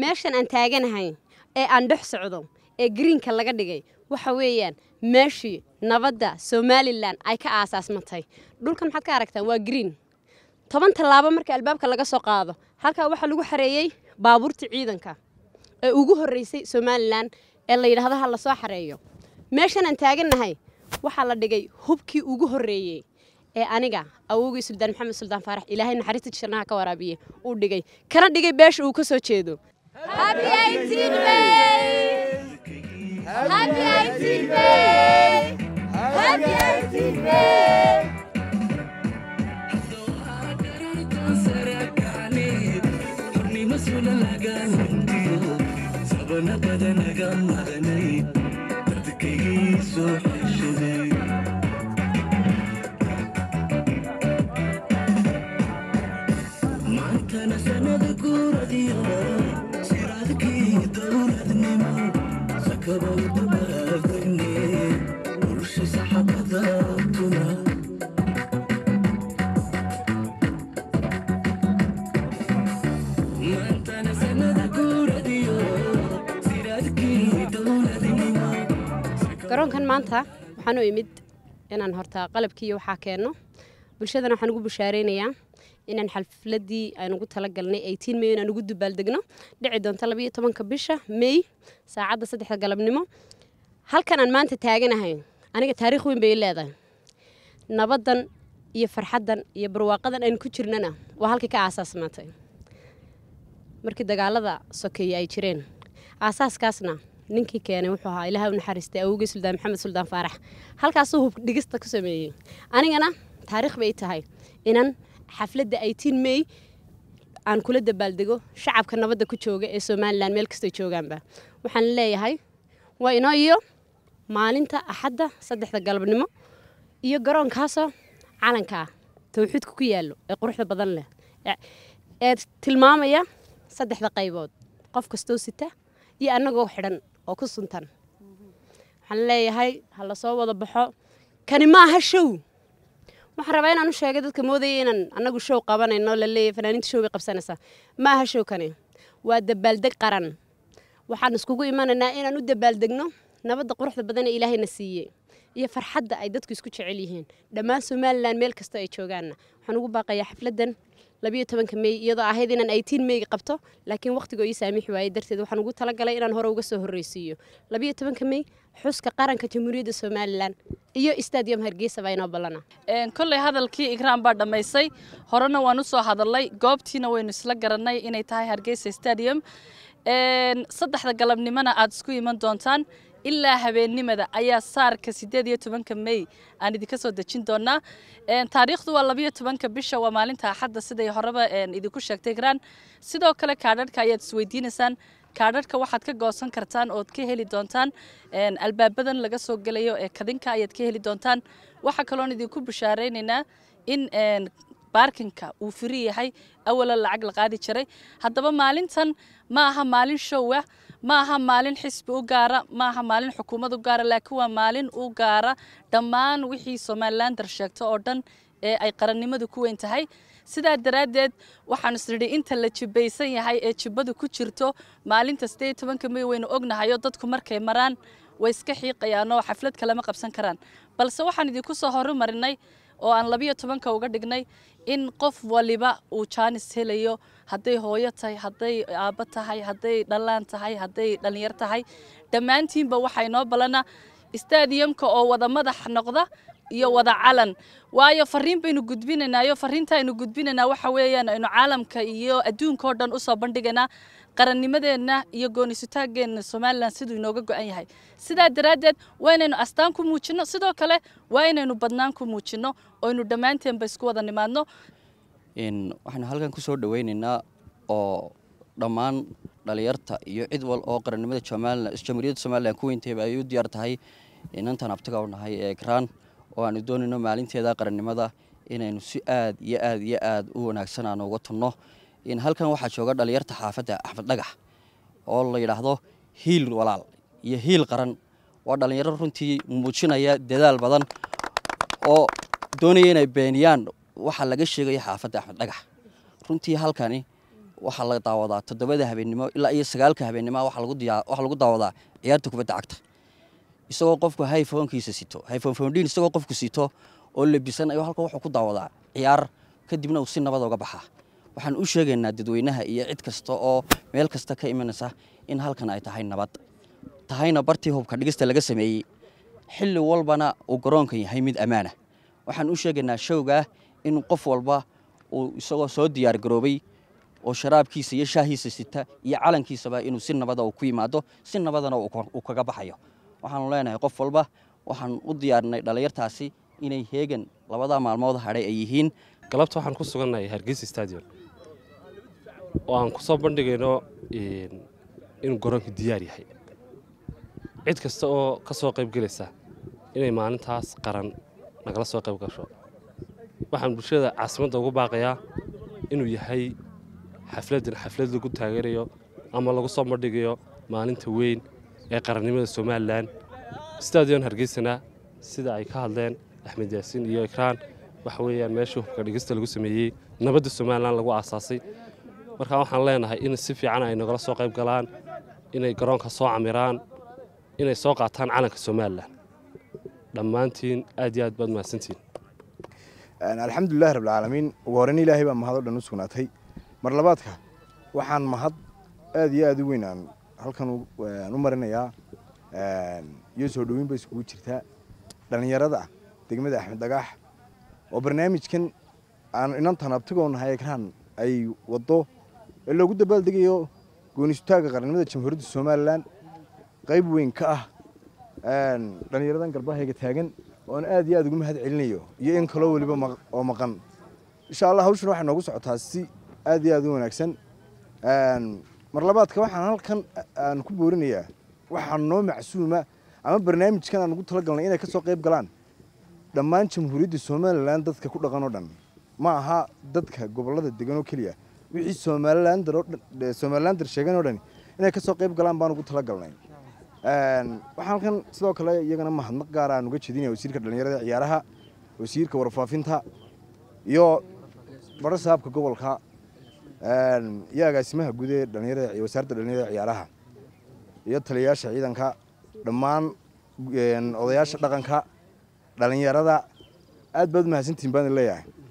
meeshan aan taaganahay ee aan dhex socdo ee greenka laga dhigay waxa weeyaan meeshii nabadda somalilan ay ka aasaasmatay dhulkan maxaad ka aragtaan waa green toban tallaabo marka albaabka laga soo qaado halkaa waxaa lagu xareeyey baabuurtii ciidanka ee ugu horreysay somalilan ee la yidhaahdo ha la soo xareeyo meeshan aan taagannahay waxaa la dhigay hubkii ugu horreeyey ee aniga awowgii suldaan maxamed suldaan faarax ilaahay naxariista jishanaha ka waraabiye uu dhigay kana dhigay beesha uu ka soo jeedo Happy 18th May! Happy 18th May! Happy 18th May! garoonkan maanta waxaan u imid inaan hortaa iyo waxaa keenno bulshadana waxaan ugu bushaareynaya inaan xalfladii aynugu talagalnay eighteen may inaan ugu dubaaldegno dhici doonto labayo tobanka bisha may saacadda saddexda galabnimo halkan maanta taaganahay aniga taariikh weyn bay leedahay nabaddan iyo farxaddan iyo barwaaqadan aan ku jirnana waa halkii ka aasaasmaatay markii dagaalada sokeeye ay jireen aasaaskaasna ninkii keenay wuxuu ahaa ilaaha u naxariistay suldaan maxamed suldaan faarax halkaasuu hub dhigista ku sameeyey anigana taariikh bay tahay inan xafladda aytiin may aan kula dabaaldego shacabka nabadda ku jooga ee somalilan meel kastoy joogaanba waxaan leeyahay waa inoo iyo maalinta axadda saddexda galabnimo iyo garoonkaasoo calankaa ah, tawxiidka ku yaallo ee quruxda badan leh ee tilmaamaya saddexda qaybood qof kastoo sita iyo annagoo xidhan oo ku suntan waxaan leeyahay ha la soo wada baxo kani maaha show waxaan rabaa inaan u sheegay dadka moodaya inaan annagu show qabanayno laleeyahy fanaaniinta show bay qabsanaysaa maaha showkani waa dabaaldeg qaran waxaan iskugu imanaynaa inaan u dabaaldegno nabadda quruxda badan ee ilaahayna siiyey iyo farxadda ay dadku isku jecel yihiin dhammaan somalilan meel kastoo ay joogaanna waxaan ugu baaqayaa xafladdan labiyo tobanka may iyadoo ahayd inaan aytiin meyga qabto laakiin wakhtiga ii saamixi waayey darteed waxaan ugu talagalay inaan hore uga soo horreysiiyo labiyo tobanka may xuska qaranka jamhuuriyadda somalilan iyo stadium hargeysa baa inoo ballana kolley hadalkii igraan baa dhammaysay horena waan usoo soo hadallay goobtiina waynu isla garannay inay tahay hargeysa stadium saddexda galabnimona aada isku iman doontaan ilaa habeennimada ayaa saarka sideed iyo tobanka may aan idinka soo dejin doonaa taariikhdu waa labayo tobanka bisha waa maalinta axadda siday horeba idinku sheegtay graan sidoo kale kaadharhka ayaad isweydiinaysaan kaadharhka waxaad ka goosan kartaan ood ka heli doontaan albaabadan laga soo gelayo ee kadinka ayaad ka heli doontaan waxaa kaloon idinku bushaaraynaynaa in baarkinka uu firi yahay awala lacag la qaadi jiray haddaba maalintan ma aha maalin showa ah, ma aha maalin xisbi u gaara ma aha maalin xukuumad u gaara laakiin waa maalin u gaara dhammaan wixii somalilan dar oo dhan ee ay qarannimadu ku weyn tahay sidaa daraaddeed waxaanu isnidhi inta la jibbaysan yahay ee jibbadu ku jirto maalinta sidee tobanka may waynu ognahayo dadku markay maraan way iska xiiqayaanoo xaflad kalema qabsan karaan balse waxaan idinku soo horumarinay oo aan labiyo tobanka uga dhignay in qof waliba uu jaanis helayo hadday hooyo tahay hadday aabo tahay hadday dhallaan tahay hadday dhallinyar tahay dhammaantiinba waxaa inoo balana stadiyumka oo wada madax noqda iyo wada calan waayo fariin baynu gudbinaynayo fariintaaynu gudbinaynaa waxa weeyaan aynu caalamka iyo adduunka oo dhan usoo bandhigaynaa qarannimadeenna iyo goonisutaaggeenna somalilan siduu inooga go-an yahay sidaa daraaddeed waa inaynu astaan ku muujinno sidoo kale waa inaynu badnaan ku muujinno oynu dhammaanteenba isku wada nimaadno waxaanu halkan kusoo soo dhawaynaynaa oo dhammaan dhalinyarta iyo cid wal oo qarannimada somalilan jamhuuriyadda somalilan ku weyntayba ay u diyaar tahay inantaan abtiga u nahay ee ekraan oo aanu doonayno maalinteeda qarannimada inaynu si aad iyo aad iyo aad u wanaagsan aanu uga tunno halkan waxaa jooga dhalinyarta xaafadda axmed dhagax oo la yidhaahdo hiil walaal iyo hiil qaran waa dhalinyaro runtii muujinaya dadaal badan oo doonaya inay beeniyaan waxaa laga sheegaya xaafadda axmed dhagax runtii halkani waxaa la daawadaa toddobada habeennimo ilaa iyo sagaalka habeennimoa waxaa lagu daawadaa ciyaarta kubadda cagta isagoo qofku hyphonkiisa sito hyphonfondin isagoo qofku sito oo labisan ayuu halka wuxuu ku daawadaa ciyaar kadibna uu si nabada uga baxaa waxaan u sheegaynaa dadweynaha iyo cid kasta oo meel kasta ka imanaysa in halkan ay tahay nabad tahayna bartii hubka dhigista laga sameeyey xilli walbana uu garoonkan yahay mid ammaana waxaan u sheegaynaa showgaa in qof walba uu isagoo soo diyaar garoobay oo sharaabkiisa iyo shaahiisa sita iyo calankiisaba inuu si nabada ah ku yimaado si nabadana uu kaga baxayo waxaanu leenahay qof walba waxaan u diyaarinay dhallinyartaasi inay heegan labadaa maalmood hadhay ay yihiin galabta waxaan ku sugannahay hargeysa stadion oo aan kusoo bandhigayno inuu garoonku diyaar yahay cid kasta oo ka soo qayb gelaysa inay maalintaas qaran nagala soo qayb gasho waxaan bulshada caasimadda ugu baaqayaa inuu yahay xafladdan xaflad lagu taageerayo ama lagu soo bandhigayo maalinta weyn ee qarannimada somalilan stadion hargeysana sida ay ka hadleen axmed yaasiin iyo ikraan waxa weeyaan meesha hubka dhigista lagu sameeyey nabadda somalilan lagu aasaasay marka waxaan leenahay in si fiican ay nagala soo qayb galaan inay garoonka soo camiraan inay soo qaataan calanka somalilan dhammaantiin aad iyo aad baad mahadsantiin alxamdulilahi rabbilcaalamiin ugu horreyn ilaahay baa mahado dhan u sugnaatay mar labaadka waxaan mahad aad iyo aad u weyn halkan u eh, marinayaa eh, iyo soo dhaweyn ba iskugu jirtaa dhallinyarada ah degmada axmed dhagax oo barnaamijkan aan inantan abtigoonahay egraan ay wado ee loogu dabaaldegayo goonistaaga qarannimada jamhuuriyadda somalilan qayb weyn ka ah eh, dhallinyaradan garbahayga taagan ooan aad iyo aad ugu mahad celinayo iyo in kaloo weliba oo maqan insha allah hawshana waxay noogu socotaa si aad iyo aad u wanaagsan mar labaadka waxaan halkan aan ku boorinayaa waxaa noo macsuuma ama barnaamijkan aan ugu talagalnay inay ka soo qayb galaan dhammaan jamhuuriyadda somalilan dadka ku dhaqan oo dhan ma aha dadka gobollada degan oo keliya wixii somalilan dar sheegan oo dhan inay kasoo qayb galaan baan ugu talagalnay waxaa halkan sidoo kale iyagana mahadnaq gaara aan uga jeedinaya wasiirka dhallinyarada ciyaaraha wasiirka warfaafinta iyo barasaabka gobolka iyo agaasimaha guud ee dhalinyarada iyo wasaaradda dhalinyarada ciyaaraha iyo taliyayaasha ciidanka dhammaan odayaasha dhaqanka dhalinyarada aad baad mahadsantihin baan leeyahay